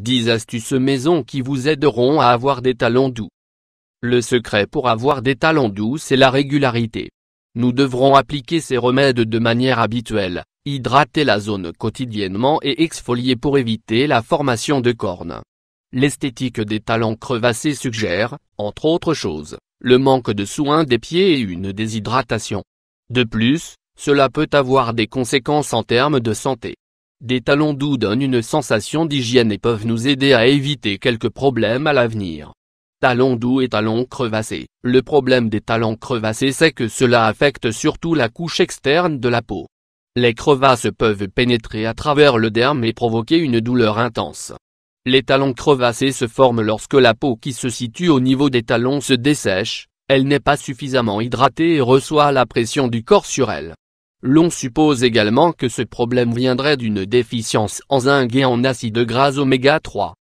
10 astuces maison qui vous aideront à avoir des talons doux. Le secret pour avoir des talons doux c'est la régularité. Nous devrons appliquer ces remèdes de manière habituelle, hydrater la zone quotidiennement et exfolier pour éviter la formation de cornes. L'esthétique des talons crevassés suggère, entre autres choses, le manque de soins des pieds et une déshydratation. De plus, cela peut avoir des conséquences en termes de santé. Des talons doux donnent une sensation d'hygiène et peuvent nous aider à éviter quelques problèmes à l'avenir. Talons doux et talons crevassés. Le problème des talons crevassés c'est que cela affecte surtout la couche externe de la peau. Les crevasses peuvent pénétrer à travers le derme et provoquer une douleur intense. Les talons crevassés se forment lorsque la peau qui se situe au niveau des talons se dessèche, elle n'est pas suffisamment hydratée et reçoit la pression du corps sur elle. L'on suppose également que ce problème viendrait d'une déficience en zinc et en acide gras oméga 3.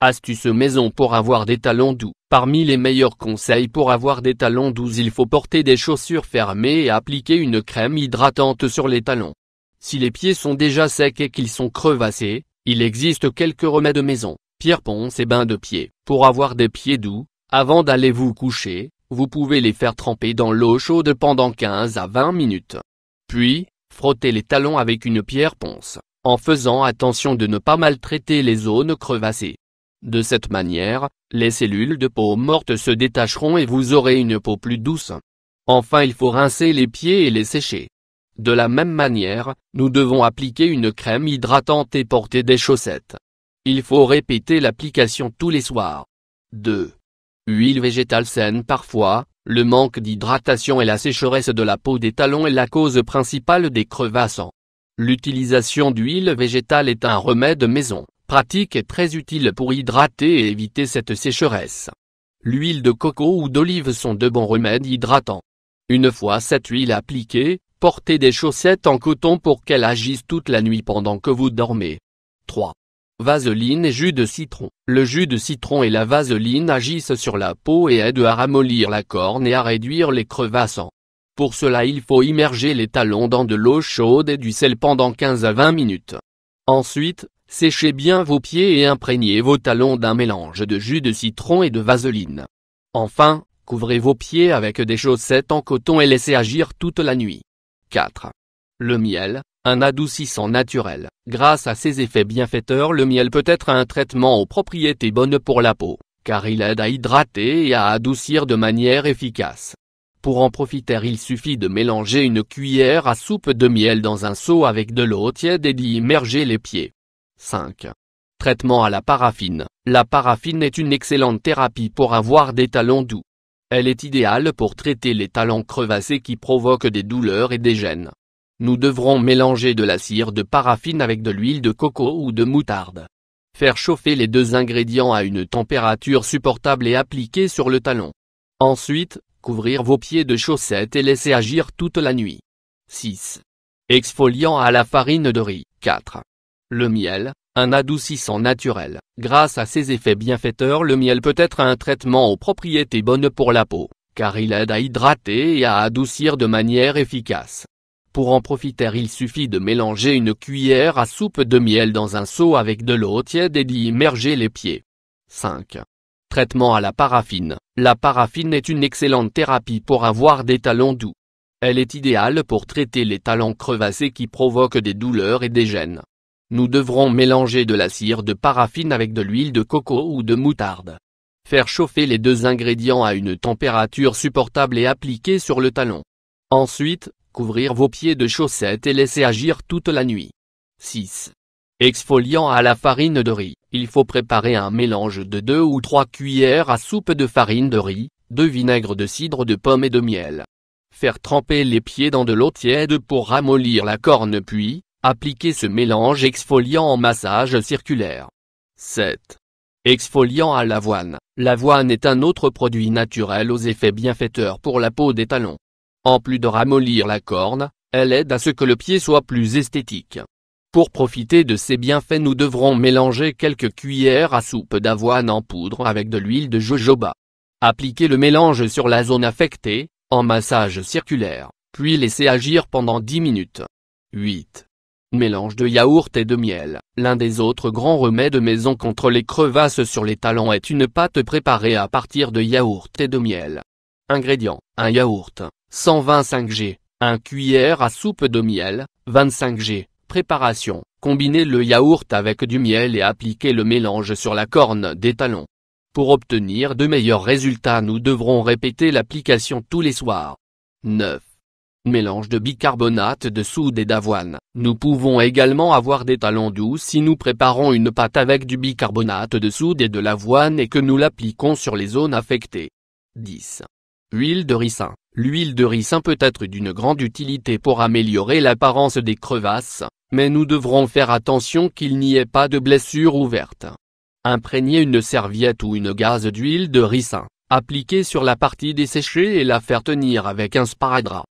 Astuce maison pour avoir des talons doux. Parmi les meilleurs conseils pour avoir des talons doux il faut porter des chaussures fermées et appliquer une crème hydratante sur les talons. Si les pieds sont déjà secs et qu'ils sont crevassés, il existe quelques remèdes maison. Pierre ponce et bains de pied Pour avoir des pieds doux, avant d'aller vous coucher, vous pouvez les faire tremper dans l'eau chaude pendant 15 à 20 minutes. Puis, frottez les talons avec une pierre ponce, en faisant attention de ne pas maltraiter les zones crevassées. De cette manière, les cellules de peau morte se détacheront et vous aurez une peau plus douce. Enfin il faut rincer les pieds et les sécher. De la même manière, nous devons appliquer une crème hydratante et porter des chaussettes. Il faut répéter l'application tous les soirs. 2. Huile végétale saine parfois, le manque d'hydratation et la sécheresse de la peau des talons est la cause principale des crevasses. L'utilisation d'huile végétale est un remède maison, pratique et très utile pour hydrater et éviter cette sécheresse. L'huile de coco ou d'olive sont de bons remèdes hydratants. Une fois cette huile appliquée, portez des chaussettes en coton pour qu'elle agisse toute la nuit pendant que vous dormez. 3. Vaseline et jus de citron. Le jus de citron et la vaseline agissent sur la peau et aident à ramollir la corne et à réduire les crevassants. Pour cela il faut immerger les talons dans de l'eau chaude et du sel pendant 15 à 20 minutes. Ensuite, séchez bien vos pieds et imprégnez vos talons d'un mélange de jus de citron et de vaseline. Enfin, couvrez vos pieds avec des chaussettes en coton et laissez agir toute la nuit. 4. Le miel, un adoucissant naturel. Grâce à ses effets bienfaiteurs le miel peut être un traitement aux propriétés bonnes pour la peau, car il aide à hydrater et à adoucir de manière efficace. Pour en profiter il suffit de mélanger une cuillère à soupe de miel dans un seau avec de l'eau tiède et d'y immerger les pieds. 5. Traitement à la paraffine. La paraffine est une excellente thérapie pour avoir des talons doux. Elle est idéale pour traiter les talons crevassés qui provoquent des douleurs et des gènes. Nous devrons mélanger de la cire de paraffine avec de l'huile de coco ou de moutarde. Faire chauffer les deux ingrédients à une température supportable et appliquer sur le talon. Ensuite, couvrir vos pieds de chaussettes et laisser agir toute la nuit. 6. Exfoliant à la farine de riz. 4. Le miel, un adoucissant naturel. Grâce à ses effets bienfaiteurs le miel peut être un traitement aux propriétés bonnes pour la peau, car il aide à hydrater et à adoucir de manière efficace. Pour en profiter il suffit de mélanger une cuillère à soupe de miel dans un seau avec de l'eau tiède et d'y immerger les pieds. 5. Traitement à la paraffine. La paraffine est une excellente thérapie pour avoir des talons doux. Elle est idéale pour traiter les talons crevassés qui provoquent des douleurs et des gènes. Nous devrons mélanger de la cire de paraffine avec de l'huile de coco ou de moutarde. Faire chauffer les deux ingrédients à une température supportable et appliquer sur le talon. Ensuite, Couvrir vos pieds de chaussettes et laisser agir toute la nuit. 6. Exfoliant à la farine de riz, il faut préparer un mélange de 2 ou 3 cuillères à soupe de farine de riz, de vinaigre de cidre de pomme et de miel. Faire tremper les pieds dans de l'eau tiède pour ramollir la corne puis, appliquer ce mélange exfoliant en massage circulaire. 7. Exfoliant à l'avoine. L'avoine est un autre produit naturel aux effets bienfaiteurs pour la peau des talons. En plus de ramollir la corne, elle aide à ce que le pied soit plus esthétique. Pour profiter de ces bienfaits nous devrons mélanger quelques cuillères à soupe d'avoine en poudre avec de l'huile de jojoba. Appliquez le mélange sur la zone affectée, en massage circulaire, puis laissez agir pendant 10 minutes. 8. Mélange de yaourt et de miel. L'un des autres grands remèdes maison contre les crevasses sur les talons est une pâte préparée à partir de yaourt et de miel. Ingrédients. Un yaourt, 125 g, 1 cuillère à soupe de miel, 25 g. Préparation. Combinez le yaourt avec du miel et appliquez le mélange sur la corne des talons. Pour obtenir de meilleurs résultats nous devrons répéter l'application tous les soirs. 9. Mélange de bicarbonate de soude et d'avoine. Nous pouvons également avoir des talons doux si nous préparons une pâte avec du bicarbonate de soude et de l'avoine et que nous l'appliquons sur les zones affectées. 10. Huile de ricin. L'huile de ricin peut être d'une grande utilité pour améliorer l'apparence des crevasses, mais nous devrons faire attention qu'il n'y ait pas de blessure ouverte. Imprégnez une serviette ou une gaze d'huile de ricin, appliquez sur la partie desséchée et la faire tenir avec un sparadrap.